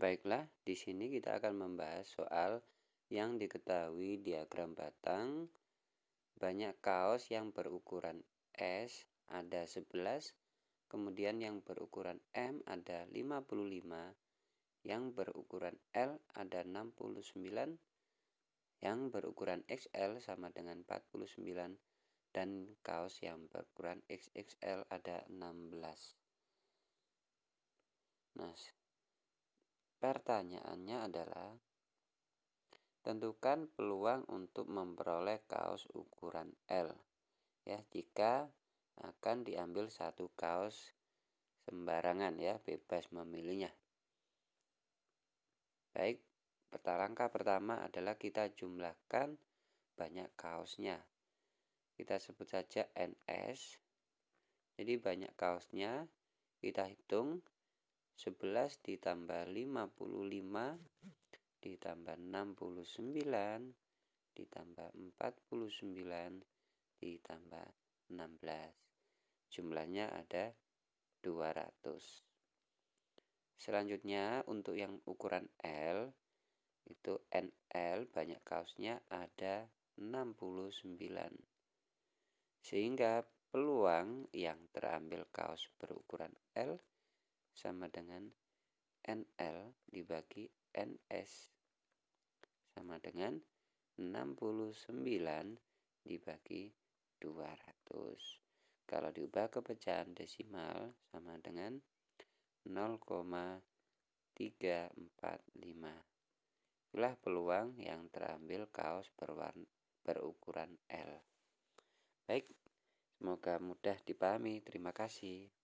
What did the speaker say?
Baiklah, di sini kita akan membahas soal yang diketahui diagram batang. Banyak kaos yang berukuran S ada 11, kemudian yang berukuran M ada 55, yang berukuran L ada 69, yang berukuran XL sama dengan 49, dan kaos yang berukuran XXL ada 16. Nah, Pertanyaannya adalah, tentukan peluang untuk memperoleh kaos ukuran L. Ya, jika akan diambil satu kaos sembarangan ya, bebas memilihnya. Baik, langkah pertama adalah kita jumlahkan banyak kaosnya. Kita sebut saja NS. Jadi banyak kaosnya, kita hitung 11 ditambah 55 ditambah 69 ditambah 49 ditambah 16 jumlahnya ada 200 selanjutnya untuk yang ukuran L itu NL banyak kaosnya ada 69 sehingga peluang yang terambil kaos berukuran L sama dengan NL dibagi NS sama dengan 69 dibagi 200 kalau diubah ke pecahan desimal sama dengan 0,345 Itulah peluang yang terambil kaos berwarna, berukuran L. Baik, semoga mudah dipahami. Terima kasih.